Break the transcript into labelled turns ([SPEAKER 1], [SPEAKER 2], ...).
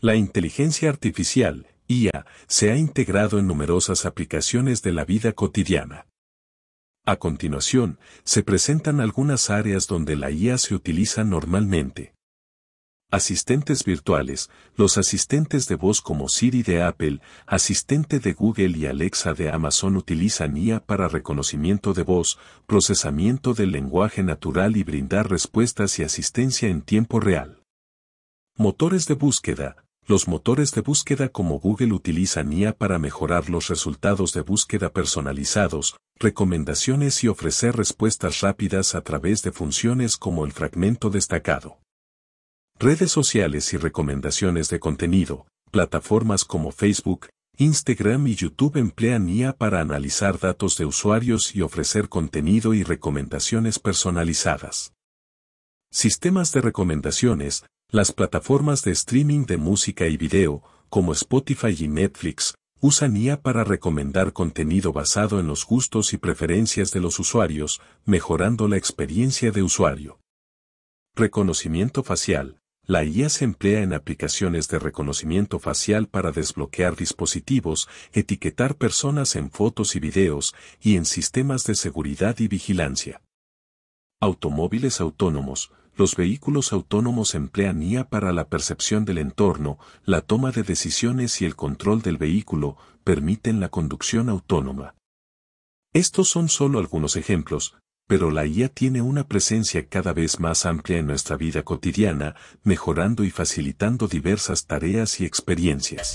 [SPEAKER 1] La inteligencia artificial, IA, se ha integrado en numerosas aplicaciones de la vida cotidiana. A continuación, se presentan algunas áreas donde la IA se utiliza normalmente. Asistentes virtuales, los asistentes de voz como Siri de Apple, asistente de Google y Alexa de Amazon utilizan IA para reconocimiento de voz, procesamiento del lenguaje natural y brindar respuestas y asistencia en tiempo real. Motores de búsqueda, los motores de búsqueda como Google utilizan IA para mejorar los resultados de búsqueda personalizados, recomendaciones y ofrecer respuestas rápidas a través de funciones como el fragmento destacado. Redes sociales y recomendaciones de contenido, plataformas como Facebook, Instagram y YouTube emplean IA para analizar datos de usuarios y ofrecer contenido y recomendaciones personalizadas. Sistemas de recomendaciones, las plataformas de streaming de música y video, como Spotify y Netflix, usan IA para recomendar contenido basado en los gustos y preferencias de los usuarios, mejorando la experiencia de usuario. Reconocimiento facial. La IA se emplea en aplicaciones de reconocimiento facial para desbloquear dispositivos, etiquetar personas en fotos y videos, y en sistemas de seguridad y vigilancia. Automóviles autónomos. Los vehículos autónomos emplean IA para la percepción del entorno, la toma de decisiones y el control del vehículo, permiten la conducción autónoma. Estos son solo algunos ejemplos, pero la IA tiene una presencia cada vez más amplia en nuestra vida cotidiana, mejorando y facilitando diversas tareas y experiencias.